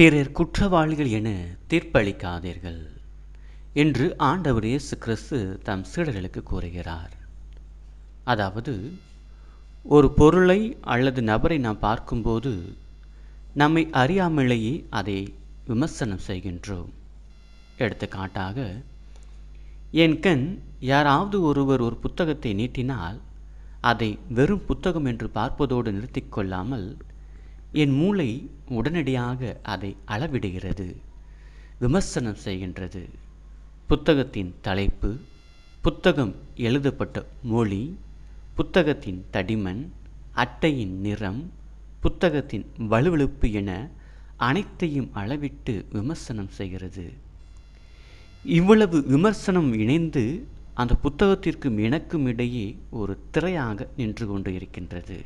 பிறர் குற்றவாளிகள் என தீர்ப்பளிக்காதீர்கள் என்று ஆண்டவர் இயேசு கிறிஸ்து தம் சீடர்களுக்கு கூறுகிறார் அதாவது ஒரு பொருளை அல்லது நபரை நாம் பார்க்கும்போது நம்மை அறியாமலேயே அதை விமர்சனம் செய்கின்றோம் எடுத்துக்காட்டாக என் கண் யாராவது ஒருவர் ஒரு புத்தகத்தை நீட்டினால் அதை வெறும் புத்தகம் என்று பார்ப்பதோடு நிறுத்திக்கொள்ளாமல் கொள்ளாமல் என் மூளை உடனடியாக அதை அளவிடுகிறது விமர்சனம் செய்கின்றது புத்தகத்தின் தலைப்பு புத்தகம் எழுதப்பட்ட மொழி புத்தகத்தின் தடிமன் அட்டையின் நிறம் புத்தகத்தின் வலுவழுப்பு என அனைத்தையும் அளவிட்டு விமர்சனம் செய்கிறது இவ்வளவு விமர்சனம் இணைந்து அந்த புத்தகத்திற்கும் எனக்கும் இடையே ஒரு திரையாக நின்று கொண்டு இருக்கின்றது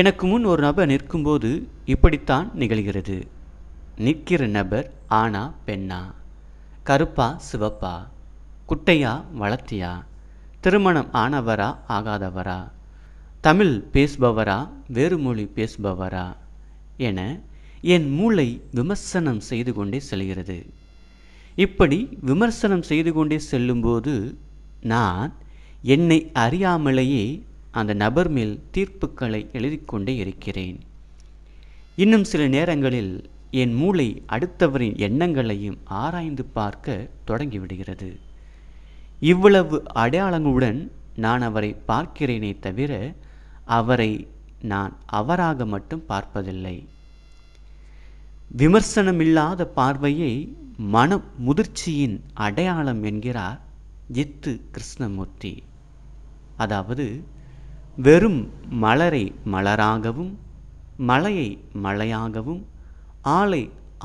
எனக்கு முன் ஒரு நபர் நிற்கும்போது இப்படித்தான் நிகழ்கிறது நிற்கிற நபர் ஆனா பெண்ணா கருப்பா சிவப்பா குட்டையா வளர்த்தியா திருமணம் ஆனவரா ஆகாதவரா தமிழ் பேசுபவரா வேறு மொழி பேசுபவரா என என் மூளை விமர்சனம் செய்து கொண்டே செல்கிறது இப்படி விமர்சனம் செய்து கொண்டே செல்லும்போது நான் என்னை அறியாமலேயே அந்த நபர் மேல் தீர்ப்புக்களை எழுதிக்கொண்டே இருக்கிறேன் இன்னும் சில நேரங்களில் என் மூளை அடுத்தவரின் எண்ணங்களையும் ஆராய்ந்து பார்க்க தொடங்கிவிடுகிறது இவ்வளவு அடையாளங்களுடன் நான் அவரை பார்க்கிறேனே தவிர அவரை நான் அவராக மட்டும் பார்ப்பதில்லை விமர்சனமில்லாத பார்வையை மன முதிர்ச்சியின் அடையாளம் என்கிறார் ஜித்து கிருஷ்ணமூர்த்தி அதாவது வெறும் மலரை மலராகவும் மலையை மலையாகவும் ஆளை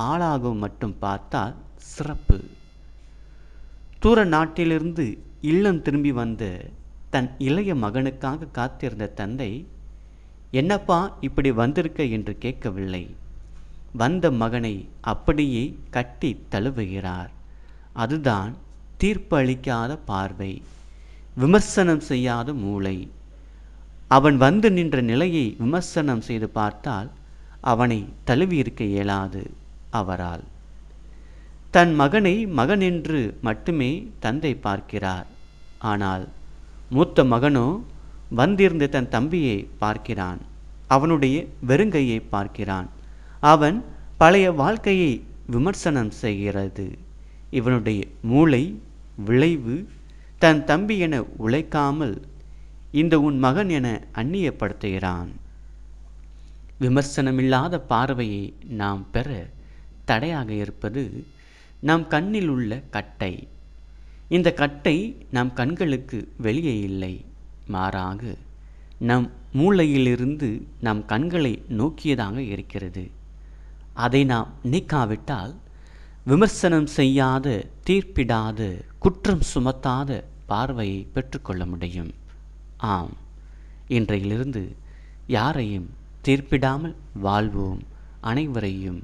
ஆளாகவும் மட்டும் பார்த்தால் சிறப்பு தூர நாட்டிலிருந்து இல்லம் திரும்பி வந்த தன் இளைய மகனுக்காக காத்திருந்த தந்தை என்னப்பா இப்படி வந்திருக்க என்று கேட்கவில்லை வந்த மகனை அப்படியே கட்டி தழுவுகிறார் அதுதான் தீர்ப்பு அளிக்காத பார்வை விமர்சனம் செய்யாத மூளை அவன் வந்து நின்ற நிலையை விமர்சனம் செய்து பார்த்தால் அவனை தழுவியிருக்க இயலாது அவரால் தன் மகனை மகன் என்று மட்டுமே தந்தை பார்க்கிறார் ஆனால் மூத்த மகனோ வந்திருந்து தன் தம்பியை பார்க்கிறான் அவனுடைய வெறுங்கையை பார்க்கிறான் அவன் பழைய வாழ்க்கையை விமர்சனம் செய்கிறது இவனுடைய மூளை விளைவு தன் தம்பி என உழைக்காமல் இந்த உன் மகன் என அந்நியப்படுத்துகிறான் விமர்சனமில்லாத பார்வையை நாம் பெற தடையாக இருப்பது நம் கண்ணில் உள்ள கட்டை இந்த கட்டை நம் கண்களுக்கு வெளியே இல்லை மாறாக நம் மூளையிலிருந்து நம் கண்களை நோக்கியதாக இருக்கிறது அதை நாம் நீக்காவிட்டால் விமர்சனம் செய்யாத தீர்ப்பிடாத குற்றம் சுமத்தாத பார்வையை பெற்றுக்கொள்ள முடியும் ஆம் இன்றையிலிருந்து யாரையும் தீர்ப்பிடாமல் வாழ்வோம் அனைவரையும்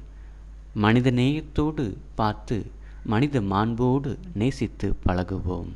மனித நேயத்தோடு பார்த்து மனித மாண்போடு நேசித்து பழகுவோம்